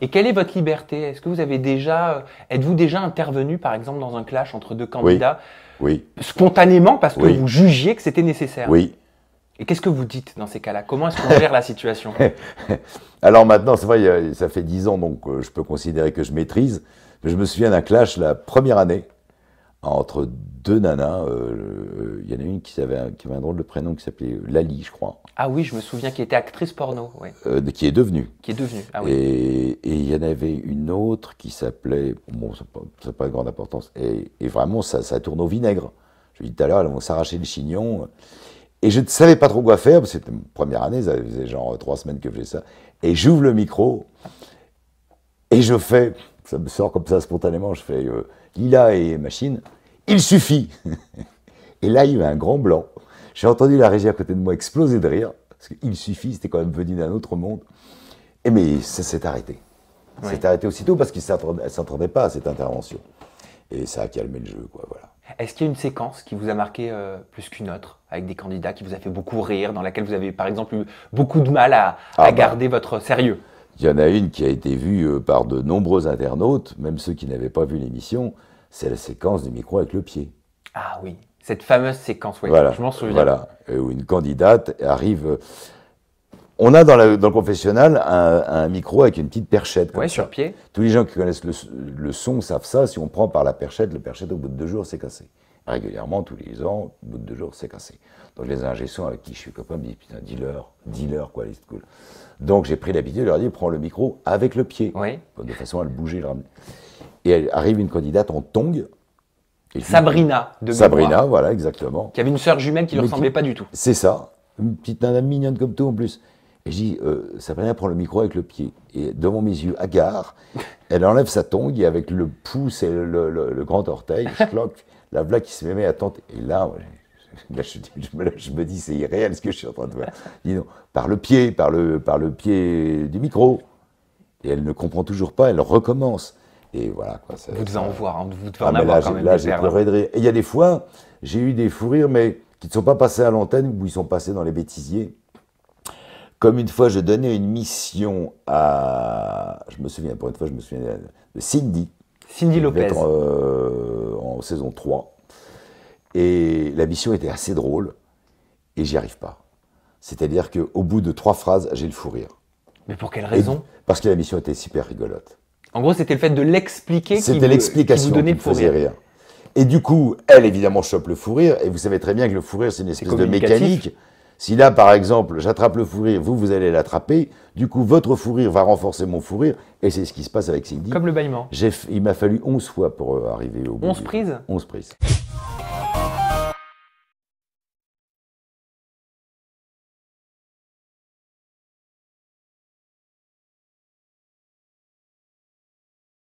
Et quelle est votre liberté Est-ce que vous avez déjà, euh, êtes-vous déjà intervenu, par exemple, dans un clash entre deux candidats Oui. Spontanément, parce que vous jugiez que c'était nécessaire Oui. Et qu'est-ce que vous dites dans ces cas-là Comment est-ce qu'on gère la situation Alors maintenant, c'est vrai, ça fait dix ans, donc euh, je peux considérer que je maîtrise. Mais je me souviens d'un clash la première année entre deux nanas, euh, euh, il y en a une qui avait, un, qui drôle de prénom qui s'appelait Lali, je crois. Ah oui, je me souviens qu'elle était actrice porno. Euh, qui est devenue. Qui est devenue, ah oui. Et il y en avait une autre qui s'appelait, bon, ça n'a pas, de grande importance, et, vraiment, ça, ça, tourne au vinaigre. Je dis tout à l'heure, elles vont s'arracher le chignon. Et je ne savais pas trop quoi faire, parce que c'était ma première année, ça faisait genre trois semaines que je faisais ça. Et j'ouvre le micro, et je fais, ça me sort comme ça spontanément, je fais, Lila et machine, il suffit Et là, il y a un grand blanc. J'ai entendu la régie à côté de moi exploser de rire, parce qu'il suffit, c'était quand même venu d'un autre monde. Et mais ça s'est arrêté. Ça C'est arrêté aussitôt parce qu'il ne s'attendait pas à cette intervention. Et ça a calmé le jeu, quoi, voilà. Est-ce qu'il y a une séquence qui vous a marqué euh, plus qu'une autre, avec des candidats qui vous a fait beaucoup rire, dans laquelle vous avez par exemple eu beaucoup de mal à, ah bah. garder votre sérieux il y en a une qui a été vue euh, par de nombreux internautes, même ceux qui n'avaient pas vu l'émission, c'est la séquence du micro avec le pied. Ah oui, cette fameuse séquence, oui, je m'en souviens. Voilà, où une candidate arrive. Euh, on a dans, le confessionnal un, micro avec une petite perchette. Oui, sur pied. Tous les gens qui connaissent le, son savent ça. Si on prend par la perchette, la perchette, au bout de deux jours, c'est cassé régulièrement, tous les ans, deux jours, c'est cassé. Donc les ingénieurs avec qui je suis copain me disent, putain, dealer dealer, quoi, les cool. Donc j'ai pris l'habitude de leur dire, prends le micro avec le pied, de façon à le bouger, le ramener. Et elle arrive une candidate en tongue. Sabrina de Sabrina, voilà, exactement. Qui avait une sœur jumelle qui ne lui ressemblait pas du tout. C'est ça, une petite nana mignonne comme tout en plus. Et je dis, euh, Sabrina prend le micro avec le pied. Et devant mes yeux, hagard, elle enlève sa tongue et avec le pouce et le, le grand orteil, je cloque la voix qui se met à tenter. Et là, je, me, dis, c'est irréel ce que je suis en train de voir. Dis donc, par le pied, par le, par le pied du micro. Et elle ne comprend toujours pas, elle recommence. Et voilà. Quoi, vous devez en voir, hein, vous devez ah, en avoir là, j'ai pleuré hein. de rire. Et il y a des fois, j'ai eu des fous rires, mais qui ne sont pas passés à l'antenne, ou ils sont passés dans les bêtisiers. Comme une fois, je donnais une mission à. Je me souviens, pour une fois, je me souviens de Cindy. Cindy Lopez. Euh, saison 3. Et la mission était assez drôle, et j'y arrive pas. C'est-à-dire qu'au bout de trois phrases, j'ai le fou rire. Mais pour quelle raison Parce que la mission était super rigolote. En gros, c'était le fait de l'expliquer qui, l'explication qui vous donnait rire. Et du coup, elle, évidemment, chope le fou rire. Et vous savez très bien que le fou rire, c'est une espèce de mécanique si là, par exemple, j'attrape le fou rire, vous, vous allez l'attraper, du coup, votre fou rire va renforcer mon fou rire, et c'est ce qui se passe avec Cindy. Comme le bâillement. Il m'a fallu 11 fois pour euh, arriver au bout. 11 prises 11 prises.